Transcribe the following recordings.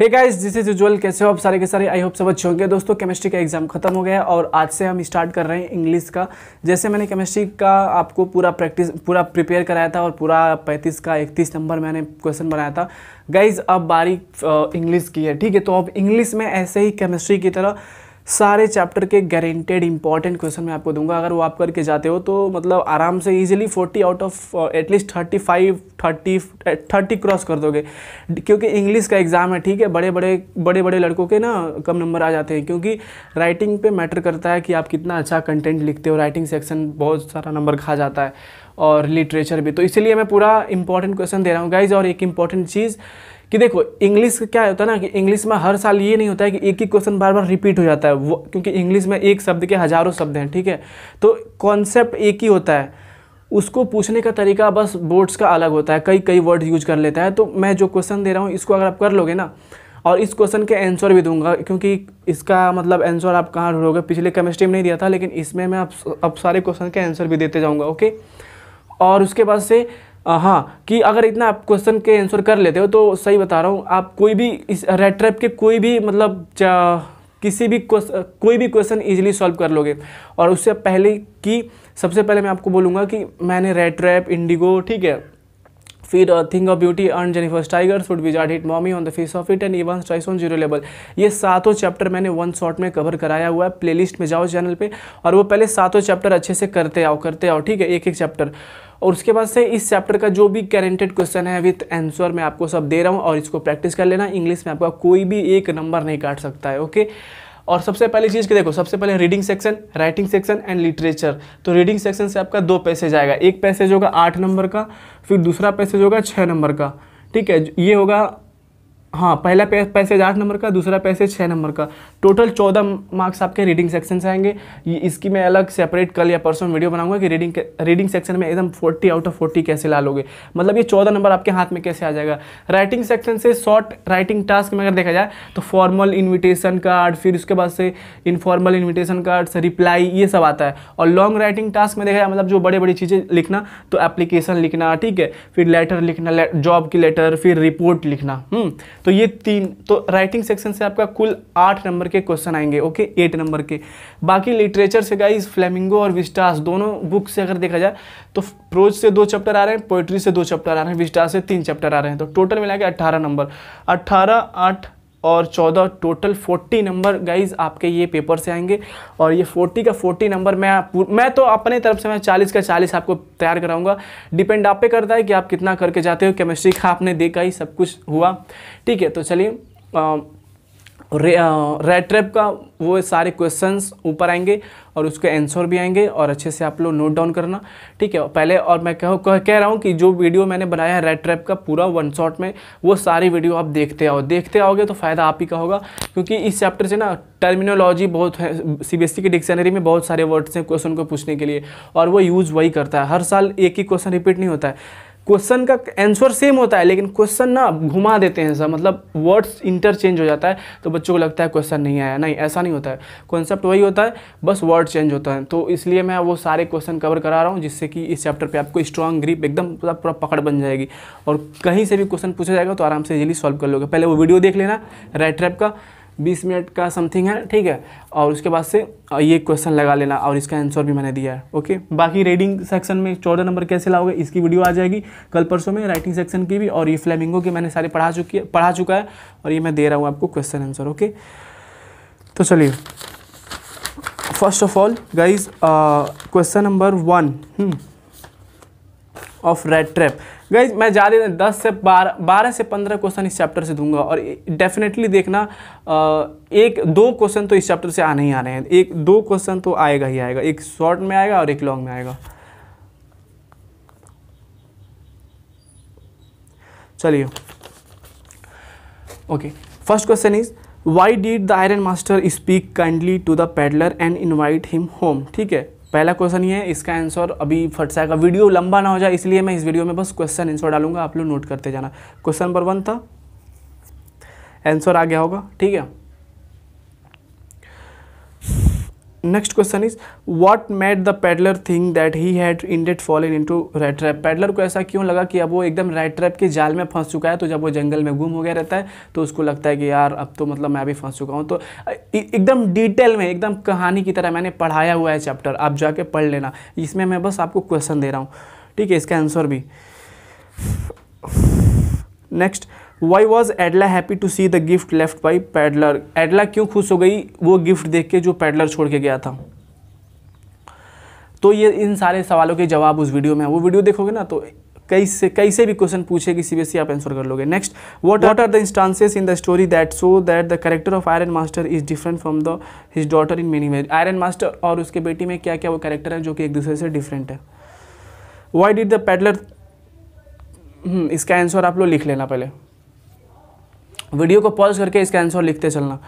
Hey guys this is Ujjwal कैसे हो आप सारे के सारे आई होप सब अच्छे होंगे दोस्तों केमिस्ट्री का एग्जाम खत्म हो गया है और आज से हम स्टार्ट कर रहे हैं इंग्लिश का जैसे मैंने केमिस्ट्री का आपको पूरा प्रैक्टिस पूरा प्रिपेयर कराया था और पूरा 35 का 31 नंबर मैंने क्वेश्चन बनाया था गाइज अब बारी इंग्लिश की है ठीक है तो अब इंग्लिश में ऐसे ही केमिस्ट्री की तरह सारे चैप्टर के गारंटेड इंपॉर्टेंट क्वेश्चन मैं आपको दूंगा अगर वो आप करके जाते हो तो मतलब आराम से easily 40 out of at least 35 30 30 cross कर दोगे क्योंकि इंग्लिश का एग्ज़ाम है ठीक है बड़े बड़े बड़े बड़े लड़कों के ना कम नंबर आ जाते हैं क्योंकि राइटिंग पे मैटर करता है कि आप कितना अच्छा कंटेंट लिखते हो राइटिंग सेक्शन बहुत सारा नंबर खा जाता है और लिटरेचर भी तो इसीलिए मैं पूरा इंपॉर्टेंट क्वेश्चन दे रहा हूँ गाइज और एक इंपॉर्टेंट चीज़ कि देखो इंग्लिश क्या होता है ना कि इंग्लिश में हर साल ये नहीं होता है कि एक ही क्वेश्चन बार बार रिपीट हो जाता है वो क्योंकि इंग्लिश में एक शब्द के हज़ारों शब्द हैं ठीक है तो कॉन्सेप्ट एक ही होता है उसको पूछने का तरीका बस बोर्ड्स का अलग होता है कई कई वर्ड यूज कर लेता है तो मैं जो क्वेश्चन दे रहा हूँ इसको अगर आप कर लोगे ना और इस क्वेश्चन के आंसर भी दूंगा क्योंकि इसका मतलब आंसर आप कहाँ ढूंढोगे पिछले केमिस्ट्री में नहीं दिया था लेकिन इसमें मैं आप अब सारे क्वेश्चन के आंसर भी देते जाऊँगा ओके और उसके बाद से हाँ कि अगर इतना आप क्वेश्चन के आंसर कर लेते हो तो सही बता रहा हूँ आप कोई भी इस रेड ट्रैप के कोई भी मतलब किसी भी कोई भी क्वेश्चन इजीली सॉल्व कर लोगे और उससे पहले कि सबसे पहले मैं आपको बोलूँगा कि मैंने रेड ट्रैप इंडिगो ठीक है फिर थिंग ऑफ ब्यूटी अर्न Jennifer's tiger should wizard hit mommy on the face of it and even tries on zero level ये सातों चैप्टर मैंने वन शॉट में कवर कराया हुआ है प्लेलिस्ट में जाओ चैनल पे और वो पहले सातों चैप्टर अच्छे से करते आओ करते आओ ठीक है एक एक चैप्टर और उसके बाद से इस चैप्टर का जो भी कैरेंटेड क्वेश्चन है विथ आंसर मैं आपको सब दे रहा हूँ और इसको प्रैक्टिस कर लेना इंग्लिश में आपका कोई भी एक नंबर नहीं काट सकता है ओके और सबसे पहली चीज़ की देखो सबसे पहले reading section writing section and literature तो रीडिंग सेक्शन से आपका दो पैसेज आएगा एक पैसेज होगा आठ नंबर का फिर दूसरा पैसेज होगा छः नंबर का ठीक है ये होगा हाँ पहला पैसेज आठ नंबर का दूसरा पैसेज छः नंबर का टोटल चौदह मार्क्स आपके रीडिंग सेक्शन से आएंगे इसकी मैं अलग सेपरेट कल या परसों वीडियो बनाऊंगा कि रीडिंग रीडिंग सेक्शन में एकदम फोर्टी आउट ऑफ फोर्टी कैसे ला लोगे मतलब ये चौदह नंबर आपके हाथ में कैसे आ जाएगा राइटिंग सेक्शन से शॉर्ट राइटिंग टास्क में अगर देखा जाए तो फॉर्मल इन्विटेशन कार्ड फिर उसके बाद से इनफॉर्मल इन्विटेशन कार्ड रिप्लाई ये सब आता है और लॉन्ग राइटिंग टास्क में देखा जाए मतलब जो बड़ी बड़ी चीज़ें लिखना तो एप्लीकेशन लिखना ठीक है फिर लेटर लिखना जॉब की लेटर फिर रिपोर्ट लिखना हम्म। तो ये तीन तो राइटिंग सेक्शन से आपका कुल आठ नंबर के क्वेश्चन आएंगे ओके एट नंबर के बाकी लिटरेचर से गाइज फ्लेमिंगो और विस्टास दोनों बुक से अगर देखा जाए तो प्रोज से दो चैप्टर आ रहे हैं पोइट्री से दो चैप्टर आ रहे हैं विस्टास से तीन चैप्टर आ रहे हैं तो टोटल मिला के अट्ठारह नंबर अट्ठारह आठ और चौदह टोटल फोर्टी नंबर गाइज आपके ये पेपर से आएंगे और ये फोर्टी का फोर्टी नंबर मैं मैं तो अपने तरफ से मैं चालीस का चालीस आपको तैयार कराऊंगा डिपेंड आप पे करता है कि आप कितना करके जाते हो केमिस्ट्री का आपने देखा ही सब कुछ हुआ ठीक है तो चलिए रेड ट्रैप का वो सारे क्वेश्चंस ऊपर आएंगे और उसके आंसर भी आएंगे और अच्छे से आप लोग नोट डाउन करना ठीक है पहले और मैं कह कह, कह रहा हूँ कि जो वीडियो मैंने बनाया है रेड ट्रैप का पूरा वन शॉट में वो सारी वीडियो आप देखते आओ देखते आओगे तो फ़ायदा आप ही का होगा क्योंकि इस चैप्टर से ना टर्मिनोलॉजी बहुत है सी e की डिक्शनरी में बहुत सारे वर्ड्स हैं क्वेश्चन को पूछने के लिए और वो यूज़ वही करता है हर साल एक ही क्वेश्चन रिपीट नहीं होता है क्वेश्चन का आंसर सेम होता है लेकिन क्वेश्चन ना घुमा देते हैं सर मतलब वर्ड्स इंटरचेंज हो जाता है तो बच्चों को लगता है क्वेश्चन नहीं आया नहीं ऐसा नहीं होता है कॉन्सेप्ट वही होता है बस वर्ड चेंज होता है तो इसलिए मैं वो सारे क्वेश्चन कवर करा रहा हूँ जिससे कि इस चैप्टर पर आपको स्ट्रॉन्ग ग्रिप एकदम पूरा पूरा पकड़ बन जाएगी और कहीं से भी क्वेश्चन पूछा जाएगा तो आराम से इजिली सॉल्व कर लोगे पहले वो वीडियो देख लेना रेड ट्रैप का बीस मिनट का समथिंग है ठीक है और उसके बाद से ये क्वेश्चन लगा लेना और इसका आंसर भी मैंने दिया है ओके बाकी रीडिंग सेक्शन में चौदह नंबर कैसे लाओगे इसकी वीडियो आ जाएगी कल परसों में राइटिंग सेक्शन की भी और ये फ्लेमिंगो के मैंने सारे पढ़ा चुकी है पढ़ा चुका है और ये मैं दे रहा हूँ आपको क्वेश्चन आंसर ओके तो चलिए first of all guys question number one of red rattrap गई मैं ज़्यादा दस से बारह बारह से पंद्रह क्वेश्चन इस चैप्टर से दूंगा और डेफिनेटली देखना एक दो क्वेश्चन तो इस चैप्टर से आने ही आ रहे हैं एक दो क्वेश्चन तो आएगा ही आएगा एक शॉर्ट में आएगा और एक लॉन्ग में आएगा चलिए okay first question is why did the iron master speak kindly to the peddler and invite him home ठीक है पहला क्वेश्चन ये है इसका आंसर अभी फट जाएगा वीडियो लंबा ना हो जाए इसलिए मैं इस वीडियो में बस क्वेश्चन आंसर डालूंगा आप लोग नोट करते जाना क्वेश्चन नंबर वन था आंसर आ गया होगा ठीक है next question is what made the peddler thing that he had indeed fallen into rattrap peddler को ऐसा क्यों लगा कि अब वो एकदम रेड ट्रैप के जाल में फंस चुका है तो जब वो जंगल में गुम हो गया रहता है तो उसको लगता है कि यार अब तो मतलब मैं भी फंस चुका हूँ तो एकदम डिटेल में एकदम कहानी की तरह मैंने पढ़ाया हुआ है चैप्टर आप जाके पढ़ लेना इसमें मैं बस आपको क्वेश्चन दे रहा हूँ ठीक है इसका आंसर भी next why was Edla happy to see the gift left by peddler Edla क्यों खुश हो गई वो गिफ्ट देख के जो पैडलर छोड़ के गया था तो ये इन सारे सवालों के जवाब उस वीडियो में है वो वीडियो देखोगे ना तो कई से कई से भी क्वेश्चन पूछे किसी सी आप आंसर कर लोगे next what are the instances in the story that so that the character of iron master is different from the his daughter in many ways iron master और उसके बेटी में क्या क्या वो करेक्टर है जो कि एक दूसरे से डिफरेंट है वाई डिड द पैडलर इसका आंसर आप लोग लिख लेना पहले वीडियो को पॉज करके इसका आंसर लिखते चलना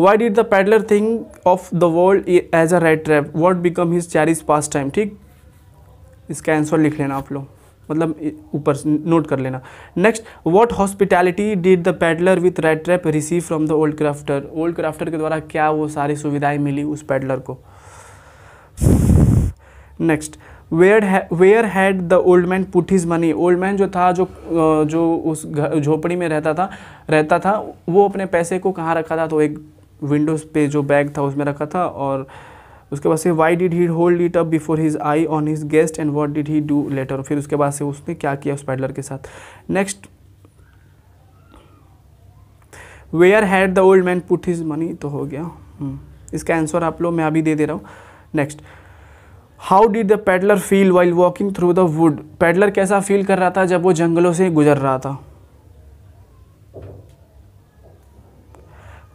why did the peddler think of the world as a rat trap what become his carriage pastime ठीक इसका आंसर लिख लेना आप लोग मतलब ऊपर नोट कर लेना next what hospitality did the peddler with rat trap receive from the old crofter old crofter के द्वारा क्या वो सारी सुविधाएं मिली उस पैडलर को next where where had the old man put his money old man जो था जो जो उस झोपड़ी में रहता था रहता था वो अपने पैसे को कहाँ रखा था तो एक विंडोज़ पे जो बैग था उसमें रखा था और उसके बाद से why did he hold it up before his eye on his guest and what did he do later फिर उसके बाद से उसने क्या किया उस पैडलर के साथ next where had the old man put his money तो हो गया हम्म, इसका आंसर आप लोग मैं अभी दे दे रहा हूँ next how did the peddler feel while walking through the wood peddler कैसा फील कर रहा था जब वो जंगलों से गुजर रहा था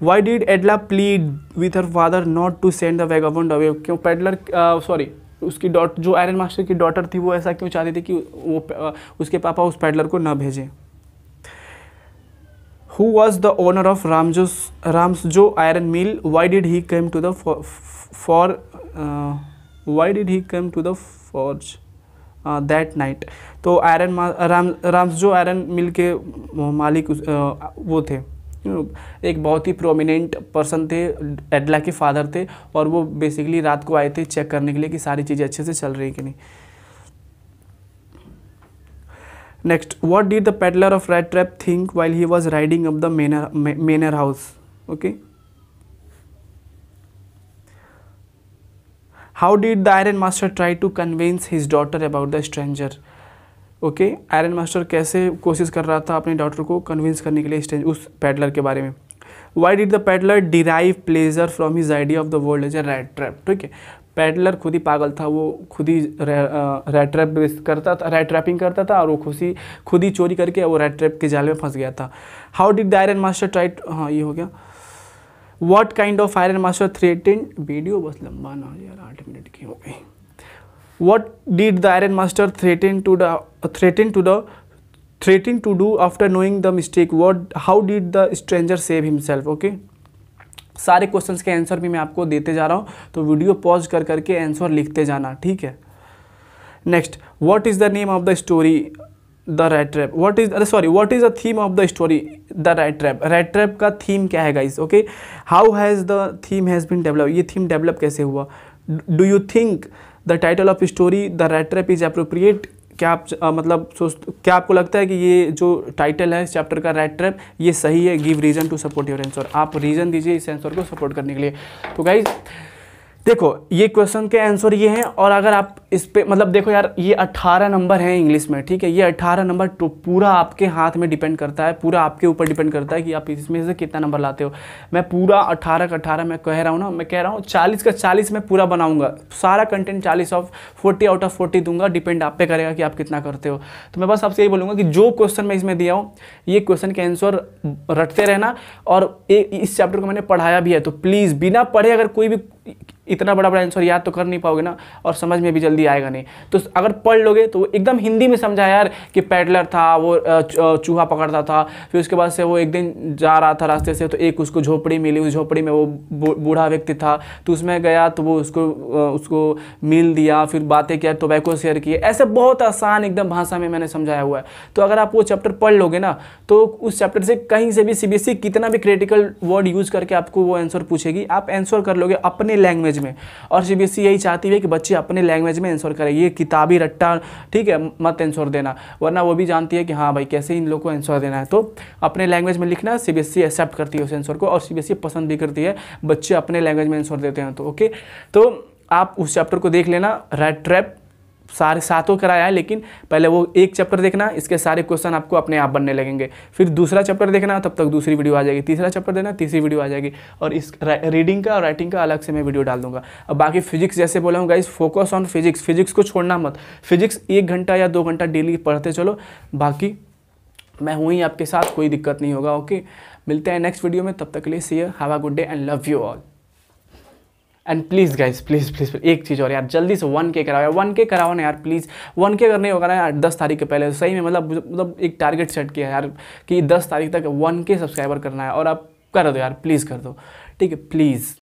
why did Edla plead with her father not to send the vagabond away क्यों पैडलर सॉरी uh, उसकी डॉट जो आयरन मास्टर की डॉटर थी वो ऐसा क्यों चाहती थी कि वो uh, उसके पापा उस पैडलर को ना भेजें who was the owner of Ramsjo Ramsjo iron mill why did he came to the for why did he come to the forge that night तो iron Ram Ramsjo iron मिल के मालिक वो थे एक बहुत ही prominent person थे एडला के father थे और वो बेसिकली रात को आए थे चेक करने के लिए कि सारी चीज़ें अच्छे से चल रही कि नहीं next what did the peddler of red trap think while he was riding up the manor manor house okay how did the iron master try to convince his daughter about the stranger okay iron master कैसे कोशिश कर रहा था अपने daughter को convince करने के लिए उस पैडलर के बारे में why did the peddler derive pleasure from his idea of the world is a rat trap ठीक है पैडलर खुद ही पागल था वो खुद ही रेड ट्रैप करता था रेड ट्रैपिंग करता था और वो खुशी खुद ही चोरी करके वो रेड ट्रैप के जाल में फंस गया था how did the iron master try हाँ ये हो गया what kind of iron master threatened video बस लंबा ना यार आठ मिनट की हो गई what did the iron master threaten to the threaten to the threaten to do after knowing the mistake what how did the stranger save himself okay सारे questions के आंसर भी मैं आपको देते जा रहा हूँ तो वीडियो पॉज कर करके आंसर लिखते जाना ठीक है next what is the name of the story the rat trap what is sorry what is the theme of the story the rat trap rat trap का थीम क्या है guys okay how has the theme has been develop ये theme develop कैसे हुआ do you think the title of story the rat trap is appropriate क्या आप आ, मतलब सोच क्या आपको लगता है कि ये जो टाइटल है इस चैप्टर का रेड ट्रैप ये सही है give reason to support your answer आप रीज़न दीजिए इस आंसर को सपोर्ट करने के लिए तो गाइज़ देखो ये क्वेश्चन के आंसर ये हैं और अगर आप इस पर मतलब देखो यार ये 18 नंबर हैं इंग्लिश में ठीक है ये 18 नंबर तो पूरा आपके हाथ में डिपेंड करता है पूरा आपके ऊपर डिपेंड करता है कि आप इसमें से कितना नंबर लाते हो मैं पूरा 18 का 18 मैं कह रहा हूँ ना मैं कह रहा हूँ 40 का 40 मैं पूरा बनाऊँगा सारा कंटेंट चालीस of forty out of forty दूंगा डिपेंड आप पे करेगा कि आप कितना करते हो तो मैं बस आपसे यही बोलूँगा कि जो क्वेश्चन मैं इसमें दिया हूँ ये क्वेश्चन के आंसर रटते रहना और इस चैप्टर को मैंने पढ़ाया भी है तो प्लीज़ बिना पढ़े अगर कोई भी इतना बड़ा बड़ा आंसर याद तो कर नहीं पाओगे ना और समझ में भी जल्दी आएगा नहीं तो अगर पढ़ लोगे तो एकदम हिंदी में समझाया यार कि पैडलर था वो चूहा पकड़ता था फिर उसके बाद से वो एक दिन जा रहा था रास्ते से तो एक उसको झोपड़ी मिली उस झोपड़ी में वो बूढ़ा व्यक्ति था तो उसमें गया तो वो उसको उसको मिल दिया फिर बातें किया टोबैको शेयर किए ऐसे बहुत आसान एकदम भाषा में मैंने समझाया हुआ है तो अगर आप वो चैप्टर पढ़ लोगे ना तो उस चैप्टर से कहीं से भी सी कितना भी क्रिटिकल वर्ड यूज़ करके आपको वो आंसर पूछेगी आप आंसर कर लोगे अपने लैंग्वेज में और सीबीएसई यही चाहती है कि बच्चे अपने लैंग्वेज में आंसर करें ये किताबी रट्टा ठीक है मत आंसर देना वरना वो भी जानती है कि हाँ भाई कैसे इन लोग को आंसर देना है तो अपने लैंग्वेज में लिखना सी बी एक्सेप्ट करती है उस आंसर को और सी पसंद भी करती है बच्चे अपने लैंग्वेज में आंसर देते हैं तो ओके तो आप उस चैप्टर को देख लेना रेड ट्रैप सारे सातों कराया है लेकिन पहले वो एक चैप्टर देखना इसके सारे क्वेश्चन आपको अपने आप बनने लगेंगे फिर दूसरा चैप्टर देखना तब तक दूसरी वीडियो आ जाएगी तीसरा चैप्टर देना तीसरी वीडियो आ जाएगी और इस रीडिंग का और राइटिंग का अलग से मैं वीडियो डाल दूंगा अब बाकी फिजिक्स जैसे बोला हूँ guys focus on physics physics को छोड़ना मत फिजिक्स एक घंटा या दो घंटा डेली पढ़ते चलो बाकी मैं हूँ ही आपके साथ कोई दिक्कत नहीं होगा ओके मिलते हैं नेक्स्ट वीडियो में तब तक के लिए see have a good day and love you all and please guys please please एक चीज़ और यार जल्दी से वन के कराओ यार वन के कराओ ना यार प्लीज़ वन के अगर नहीं होगा ना यार दस तारीख के पहले तो सही में मतलब मतलब एक टारगेट सेट किया यार कि दस तारीख तक वन के सब्सक्राइबर करना है और आप कर दो यार प्लीज़ कर दो ठीक है प्लीज़